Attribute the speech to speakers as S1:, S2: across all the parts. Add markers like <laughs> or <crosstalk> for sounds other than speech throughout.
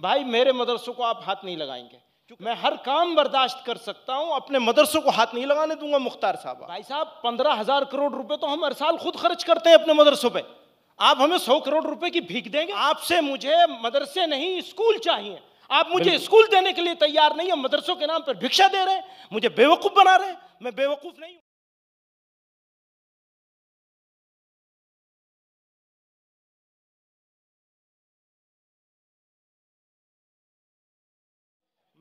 S1: भाई मेरे मदरसों को आप हाथ नहीं लगाएंगे मैं हर काम बर्दाश्त कर सकता हूं अपने मदरसों को हाथ नहीं लगाने दूंगा मुख्तार साहब भाई साहब पंद्रह हजार करोड़ रुपए तो हम हर साल खुद खर्च करते हैं अपने मदरसों पे आप हमें सौ करोड़ रुपए की भीख देंगे आपसे मुझे मदरसे नहीं स्कूल चाहिए आप मुझे स्कूल देने के लिए तैयार नहीं है मदरसों के नाम पर भिक्षा दे रहे हैं मुझे बेवकूफ़ बना रहे हैं मैं बेवकूफ़ नहीं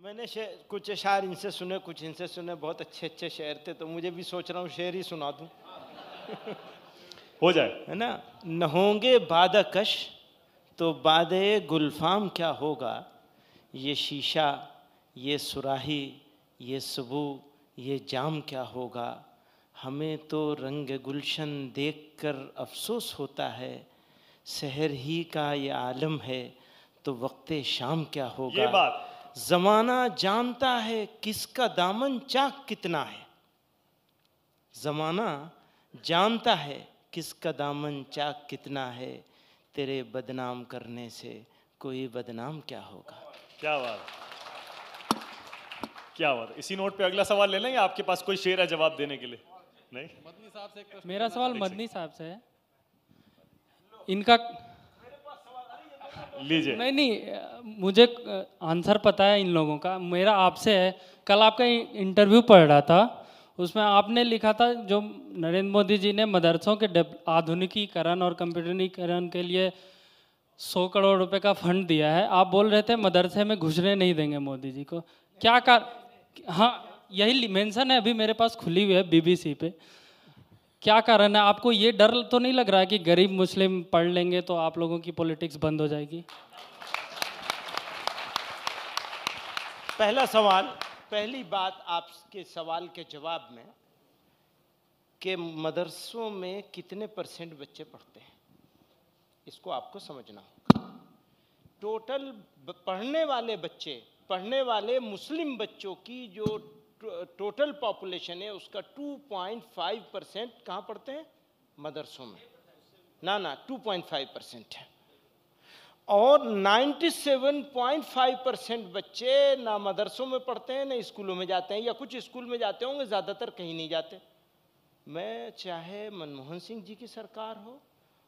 S1: मैंने कुछ शायर इनसे सुने कुछ इनसे सुने बहुत अच्छे अच्छे शेर थे तो मुझे भी सोच रहा हूँ शेर ही सुना दूँ <laughs> हो जाए है ना न होंगे बाद कश तो बाद गुलफाम क्या होगा ये शीशा ये सुराही ये सबू ये जाम क्या होगा हमें तो रंग गुलशन देख कर अफसोस होता है शहर ही का ये आलम है तो वक्त शाम क्या होगा ये बात जमाना जानता है किसका दामन चाक कितना है जमाना जानता है किसका दामन चाक कितना है तेरे बदनाम करने से कोई बदनाम क्या होगा
S2: क्या बात
S1: क्या बात इसी नोट पे अगला सवाल
S2: ले लेंगे आपके पास कोई शेर है जवाब देने के लिए नहीं मदनी साहब से मेरा सवाल मदनी साहब से है इनका लीजिए नहीं नहीं मुझे आंसर पता है इन लोगों का मेरा आपसे है कल आपका इंटरव्यू पढ़ रहा था उसमें आपने लिखा था जो नरेंद्र मोदी जी ने मदरसों के आधुनिकीकरण और कंप्यूटरीकरण के लिए सौ करोड़ रुपए का फंड दिया है आप बोल रहे थे मदरसे में घुसने नहीं देंगे मोदी जी को क्या कर हाँ यही मेंशन है अभी मेरे पास खुली हुई है बीबीसी पे क्या कारण है आपको ये डर तो नहीं लग रहा है कि गरीब मुस्लिम पढ़ लेंगे तो आप लोगों की पॉलिटिक्स बंद हो जाएगी
S1: पहला सवाल पहली बात आपके सवाल के जवाब में के मदरसों में कितने परसेंट बच्चे पढ़ते हैं इसको आपको समझना होगा टोटल पढ़ने वाले बच्चे पढ़ने वाले मुस्लिम बच्चों की जो टोटल पॉपुलेशन है उसका 2.5 परसेंट कहाँ पढ़ते हैं मदरसों में ना ना 2.5 परसेंट है और 97.5 परसेंट बच्चे ना मदरसों में पढ़ते हैं ना स्कूलों में जाते हैं या कुछ स्कूल में जाते होंगे ज़्यादातर कहीं नहीं जाते मैं चाहे मनमोहन सिंह जी की सरकार हो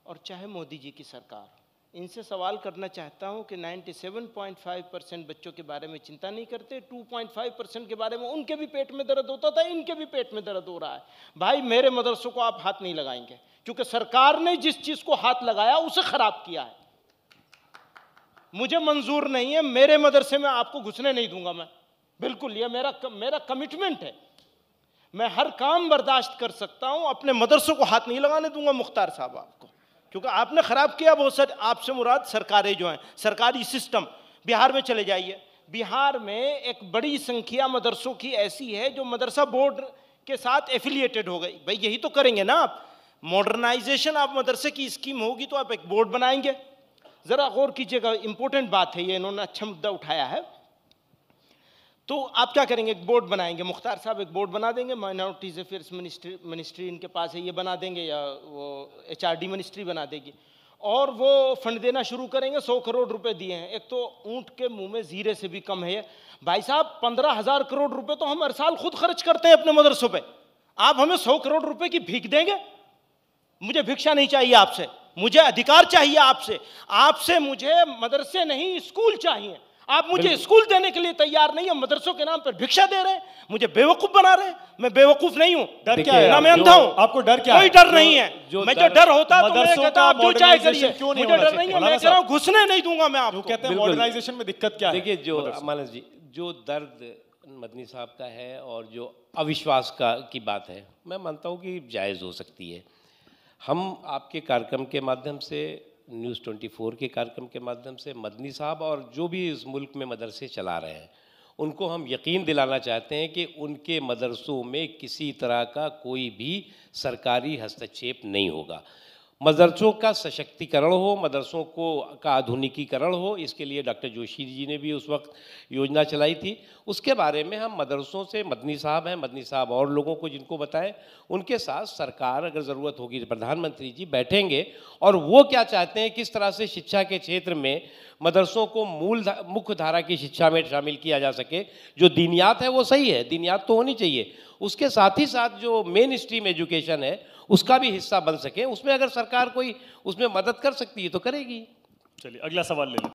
S1: और चाहे मोदी जी की सरकार हो इनसे सवाल करना चाहता हूं कि 97.5 परसेंट बच्चों के बारे में चिंता नहीं करते 2.5 परसेंट के बारे में उनके भी पेट में दर्द होता था इनके भी पेट में दर्द हो रहा है भाई मेरे मदरसों को आप हाथ नहीं लगाएंगे क्योंकि सरकार ने जिस चीज़ को हाथ लगाया उसे ख़राब किया है मुझे मंजूर नहीं है मेरे मदरसे में आपको घुसने नहीं दूंगा मैं बिल्कुल यह मेरा मेरा कमिटमेंट है मैं हर काम बर्दाश्त कर सकता हूं अपने मदरसों को हाथ नहीं लगाने दूंगा मुख्तार साहब आपको क्योंकि आपने ख़राब किया बहुत सर आपसे मुराद सरकारें जो हैं सरकारी सिस्टम बिहार में चले जाइए बिहार में एक बड़ी संख्या मदरसों की ऐसी है जो मदरसा बोर्ड के साथ एफिलिएटेड हो गई भाई यही तो करेंगे ना आप मॉडर्नाइजेशन आप मदरसे की स्कीम होगी तो आप एक बोर्ड बनाएंगे ज़रा गौर कीजिएगा इंपॉर्टेंट बात है ये इन्होंने अच्छा मुद्दा उठाया है तो आप क्या करेंगे एक बोर्ड बनाएंगे मुख्तार साहब एक बोर्ड बना देंगे माइनॉरिटीज़ अफेयर्स मिनिस्ट्री मिनिस्ट्री इनके पास है ये बना देंगे या वो एच मिनिस्ट्री बना देगी और वो फंड देना शुरू करेंगे सौ करोड़ रुपए दिए हैं एक तो ऊंट के मुंह में जीरे से भी कम है भाई साहब पंद्रह हज़ार करोड़ रुपए तो हम हर साल खुद खर्च करते हैं अपने मदरसों पे आप हमें सौ करोड़ रुपए की भीख देंगे मुझे भिक्षा नहीं चाहिए आपसे मुझे अधिकार चाहिए आपसे आपसे मुझे मदरसे नहीं स्कूल चाहिए आप मुझे स्कूल देने के लिए तैयार नहीं है मदरसों के नाम पर भिक्षा दे रहे हैं मुझे बेवकूफ बना रहे हैं मैं बेवकूफ नहीं हूँ डर क्या है ना मैं अंधा हूँ आपको डर क्या कोई डर नहीं है मैं जो डर होता तो मैं कहता आप जो चाहे करिए मुझे डर नहीं है मैं कह रहा हूँ घुसने नहीं दूंगा मैं आपको कहते हैं मॉडर्नाइजेशन
S3: में दिक्कत क्या देखिए जो मानस जी जो दर्द मदनी साहब का है और जो अविश्वास का की बात है मैं मानता हूँ कि जायज़ हो सकती है हम आपके कार्यक्रम के माध्यम से न्यूज़ 24 के कार्यक्रम के माध्यम से मदनी साहब और जो भी इस मुल्क में मदरसे चला रहे हैं उनको हम यकीन दिलाना चाहते हैं कि उनके मदरसों में किसी तरह का कोई भी सरकारी हस्तक्षेप नहीं होगा मदरसों का सशक्तिकरण हो मदरसों को का आधुनिकीकरण हो इसके लिए डॉक्टर जोशी जी ने भी उस वक्त योजना चलाई थी उसके बारे में हम मदरसों से मदनी साहब हैं मदनी साहब और लोगों को जिनको बताएं उनके साथ सरकार अगर ज़रूरत होगी तो प्रधानमंत्री जी बैठेंगे और वो क्या चाहते हैं किस तरह से शिक्षा के क्षेत्र में मदरसों को मूल धा, मुख्य धारा की शिक्षा में शामिल किया जा सके जो दीनियात है वो सही है दीनियात तो होनी चाहिए उसके साथ ही साथ जो मेन स्ट्रीम एजुकेशन है उसका भी हिस्सा बन सके उसमें अगर सरकार कोई उसमें मदद कर सकती है तो करेगी चलिए अगला सवाल ले लें